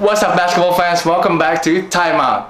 What's up basketball fans, welcome back to Out.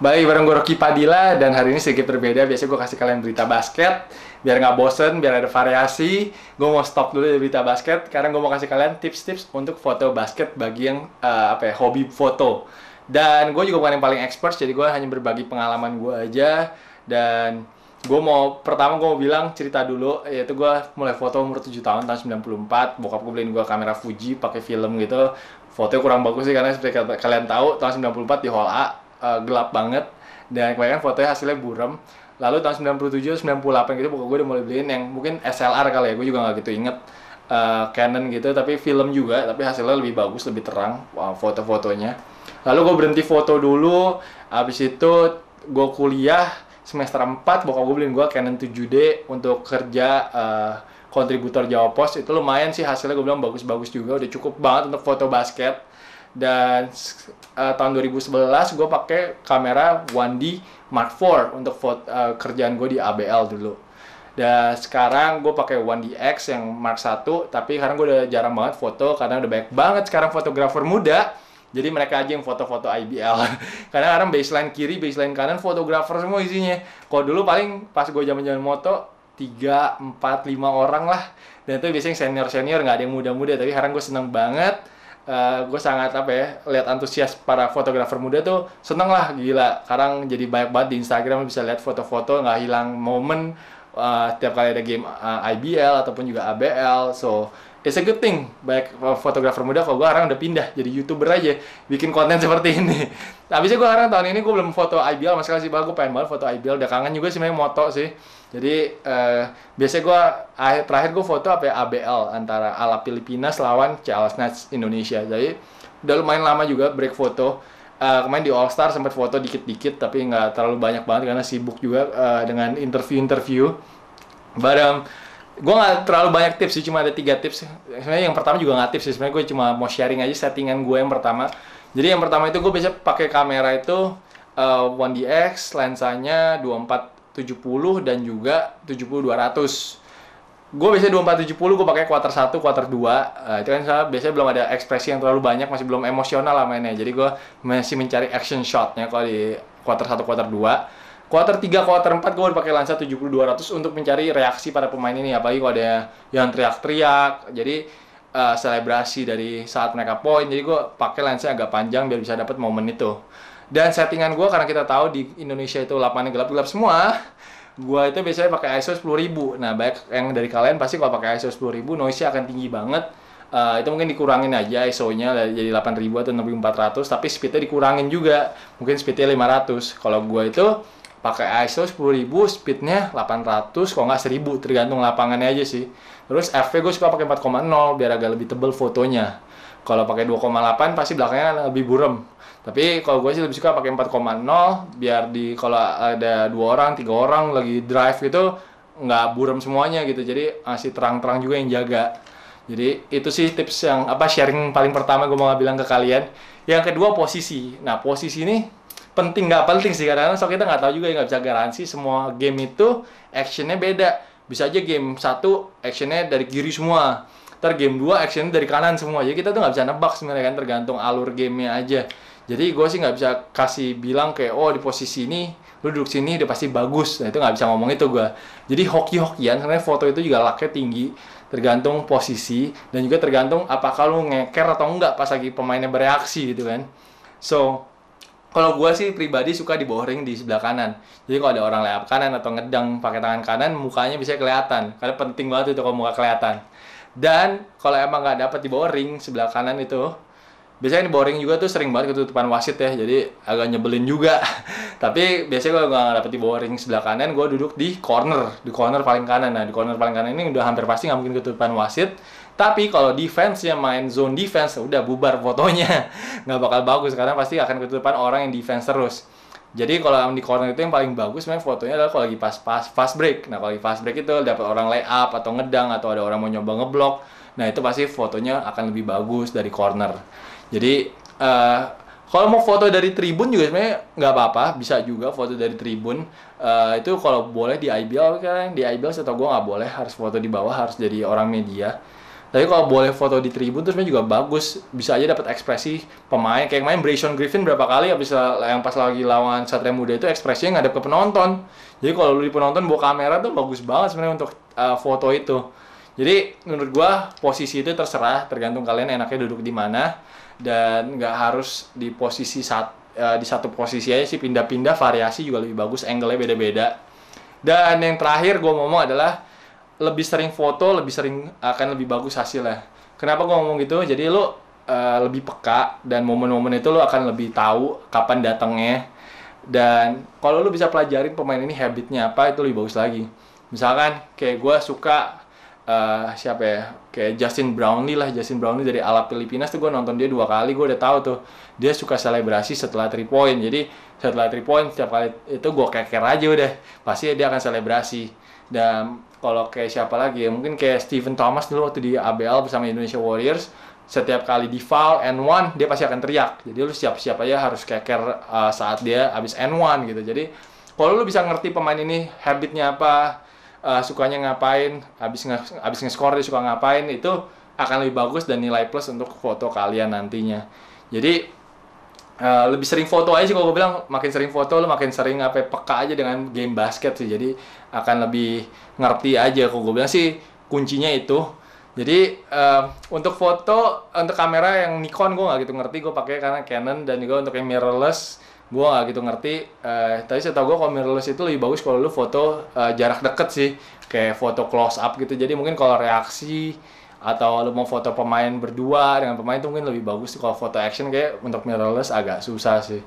Baik, bareng gue Rocky Padilla dan hari ini sedikit berbeda. Biasanya gue kasih kalian berita basket biar nggak bosen, biar ada variasi. Gue mau stop dulu di berita basket. Sekarang gue mau kasih kalian tips-tips untuk foto basket bagi yang uh, apa ya, hobi foto dan gue juga bukan yang paling expert jadi gue hanya berbagi pengalaman gue aja dan gue mau pertama gue mau bilang cerita dulu yaitu gue mulai foto umur 7 tahun tahun 94 bokap gue beliin gue kamera Fuji pakai film gitu fotonya kurang bagus sih karena seperti kalian tahu tahun 94 di Hall A uh, gelap banget dan kebanyakan fotonya hasilnya buram lalu tahun 97 98 gitu bokap gue udah mulai beliin yang mungkin SLR kali ya gue juga nggak gitu inget uh, Canon gitu tapi film juga tapi hasilnya lebih bagus lebih terang wow, foto-fotonya lalu gue berhenti foto dulu abis itu gue kuliah semester 4 bokap gue beliin gue Canon 7D untuk kerja uh, kontributor Jawa Pos itu lumayan sih hasilnya gue bilang bagus-bagus juga udah cukup banget untuk foto basket dan uh, tahun 2011 gue pakai kamera 1D Mark IV untuk foto, uh, eh, kerjaan gue di ABL dulu dan sekarang gue pakai 1DX yang Mark 1 tapi sekarang gue udah jarang banget foto karena udah banyak banget sekarang fotografer muda jadi mereka aja yang foto-foto IBL. Karena sekarang baseline kiri, baseline kanan fotografer semua isinya. Kalau dulu paling pas gue zaman jaman moto 3, 4, 5 orang lah. Dan itu biasanya senior-senior nggak ada yang muda-muda, tapi sekarang gue seneng banget. Uh, eh, gue sangat apa ya lihat antusias para fotografer muda tuh seneng lah gila sekarang jadi banyak banget di Instagram bisa lihat foto-foto nggak hilang momen uh, eh, tiap kali ada game uh, eh, IBL ataupun juga ABL so it's a good thing baik fotografer muda kalau gue sekarang udah pindah jadi youtuber aja bikin konten seperti ini tapi sih gue sekarang tahun ini gue belum foto IBL sekali sih gue pengen banget foto IBL udah kangen juga sih main moto sih jadi eh, biasanya gue akhir terakhir gue foto apa ya, ABL antara ala Filipina lawan CL Snatch Indonesia jadi udah lumayan lama juga break foto uh, kemarin di All Star sempat foto dikit-dikit tapi nggak terlalu banyak banget karena sibuk juga eh, dengan interview-interview. But um, gue nggak terlalu banyak tips sih cuma ada tiga tips sebenarnya yang pertama juga nggak tips sih sebenarnya gue cuma mau sharing aja settingan gue yang pertama jadi yang pertama itu gue biasa pakai kamera itu uh, eh, 1DX lensanya 2470 dan juga 70 200 gue biasanya 2470 gue pakai quarter 1, quarter 2 uh, eh, itu kan saya biasanya belum ada ekspresi yang terlalu banyak masih belum emosional lah mainnya jadi gue masih mencari action shotnya kalau di quarter 1, quarter 2 Quarter 3, quarter 4 gue udah pakai Lansa 7200 untuk mencari reaksi para pemain ini apalagi kalau ada yang teriak-teriak. Jadi uh, selebrasi dari saat mereka poin. Jadi gue pakai lensa agak panjang biar bisa dapat momen itu. Dan settingan gue karena kita tahu di Indonesia itu lapangannya gelap-gelap semua. Gue itu biasanya pakai ISO 10000. Nah, baik yang dari kalian pasti kalau pakai ISO 10000 noise-nya akan tinggi banget. Uh, itu mungkin dikurangin aja ISO-nya jadi 8000 atau 6400 tapi speed-nya dikurangin juga. Mungkin speed-nya 500. Kalau gue itu pakai ISO 10000 speednya 800 kok nggak 1000 tergantung lapangannya aja sih terus FV gue suka pakai 4,0 biar agak lebih tebel fotonya kalau pakai 2,8 pasti belakangnya lebih burem tapi kalau gue sih lebih suka pakai 4,0 biar di kalau ada dua orang tiga orang lagi drive gitu nggak burem semuanya gitu jadi masih terang-terang juga yang jaga jadi itu sih tips yang apa sharing paling pertama gue mau bilang ke kalian yang kedua posisi nah posisi ini penting nggak penting sih karena so kita nggak tahu juga ya, nggak bisa garansi semua game itu actionnya beda bisa aja game satu actionnya dari kiri semua ter game dua action dari kanan semua aja kita tuh nggak bisa nebak sebenarnya kan tergantung alur gamenya aja jadi gue sih nggak bisa kasih bilang kayak oh di posisi ini lu duduk sini udah pasti bagus nah itu nggak bisa ngomong itu gue jadi hoki-hokian karena foto itu juga laknya tinggi tergantung posisi dan juga tergantung apakah lu ngeker atau enggak pas lagi pemainnya bereaksi gitu kan so kalau gue sih pribadi suka di bawah ring di sebelah kanan. Jadi kalau ada orang lewat kanan atau ngedang pakai tangan kanan, mukanya bisa kelihatan. Karena penting banget itu kalau muka kelihatan. Dan kalau emang nggak dapat di bawah ring sebelah kanan itu, biasanya di bawah ring juga tuh sering banget ketutupan wasit ya. Jadi agak nyebelin juga. Tapi biasanya kalau nggak dapat di bawah ring sebelah kanan, gue duduk di corner, di corner paling kanan. Nah di corner paling kanan ini udah hampir pasti nggak mungkin ketutupan wasit. Tapi kalau defense-nya main zone defense, udah bubar fotonya. Nggak bakal bagus, karena pasti akan ketutupan orang yang defense terus. Jadi kalau di corner itu yang paling bagus memang fotonya adalah kalau lagi pas pas fast break. Nah kalau lagi fast break itu dapat orang lay up atau ngedang atau ada orang mau nyoba ngeblok. Nah itu pasti fotonya akan lebih bagus dari corner. Jadi uh, kalau mau foto dari tribun juga sebenarnya nggak apa-apa, bisa juga foto dari tribun. Uh, itu kalau boleh di IBL kan di IBL setahu gue nggak boleh harus foto di bawah harus jadi orang media tapi kalau boleh foto di tribun terus juga bagus bisa aja dapat ekspresi pemain kayak main Brayson Griffin berapa kali habis yang pas lagi lawan Satria Muda itu ekspresinya ngadep ke penonton jadi kalau lu di penonton bawa kamera tuh bagus banget sebenarnya untuk uh, foto itu jadi menurut gua posisi itu terserah tergantung kalian enaknya duduk di mana dan nggak harus di posisi saat uh, eh, di satu posisi aja sih pindah-pindah variasi juga lebih bagus angle-nya beda-beda dan yang terakhir gua ngomong adalah lebih sering foto lebih sering akan lebih bagus hasilnya kenapa gue ngomong gitu jadi lo uh, eh, lebih peka dan momen-momen itu lo akan lebih tahu kapan datangnya dan kalau lo bisa pelajarin pemain ini habitnya apa itu lebih bagus lagi misalkan kayak gue suka uh, siapa ya kayak Justin Brownlee lah Justin Brownlee dari ala Filipina tuh gue nonton dia dua kali gue udah tahu tuh dia suka selebrasi setelah three point jadi setelah three point setiap kali itu gue keker aja udah pasti dia akan selebrasi dan kalau kayak siapa lagi ya mungkin kayak Steven Thomas dulu waktu di ABL bersama Indonesia Warriors setiap kali di foul and one dia pasti akan teriak jadi lu siap-siap aja harus keker uh, saat dia abis and one gitu jadi kalau lu bisa ngerti pemain ini habitnya apa uh, sukanya ngapain abis nge abis nge-score dia suka ngapain itu akan lebih bagus dan nilai plus untuk foto kalian nantinya jadi Uh, lebih sering foto aja sih kalau gue bilang makin sering foto lo makin sering apa peka aja dengan game basket sih jadi akan lebih ngerti aja kalau gue bilang sih kuncinya itu jadi uh, untuk foto untuk kamera yang Nikon gue nggak gitu ngerti gue pakai karena Canon dan juga untuk yang mirrorless gue nggak gitu ngerti uh, tapi saya tau gue kalau mirrorless itu lebih bagus kalau lo foto uh, jarak deket sih kayak foto close up gitu jadi mungkin kalau reaksi atau lu mau foto pemain berdua dengan pemain itu mungkin lebih bagus kalau foto action kayak untuk mirrorless agak susah sih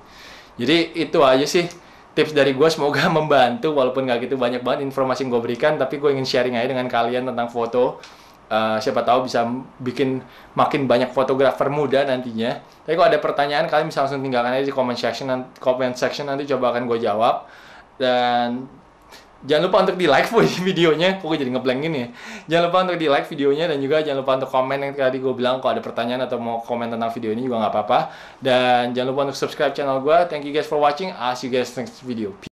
jadi itu aja sih tips dari gue semoga membantu walaupun gak gitu banyak banget informasi yang gue berikan tapi gue ingin sharing aja dengan kalian tentang foto uh, siapa tahu bisa bikin makin banyak fotografer muda nantinya tapi kalau ada pertanyaan kalian bisa langsung tinggalkan aja di comment section comment section nanti coba akan gue jawab dan Jangan lupa untuk di like videonya. Kok gue jadi ngeblank gini ya. Jangan lupa untuk di like videonya dan juga jangan lupa untuk komen yang tadi gue bilang kalau ada pertanyaan atau mau komen tentang video ini juga nggak apa-apa. Dan jangan lupa untuk subscribe channel gue. Thank you guys for watching. I'll see you guys next video.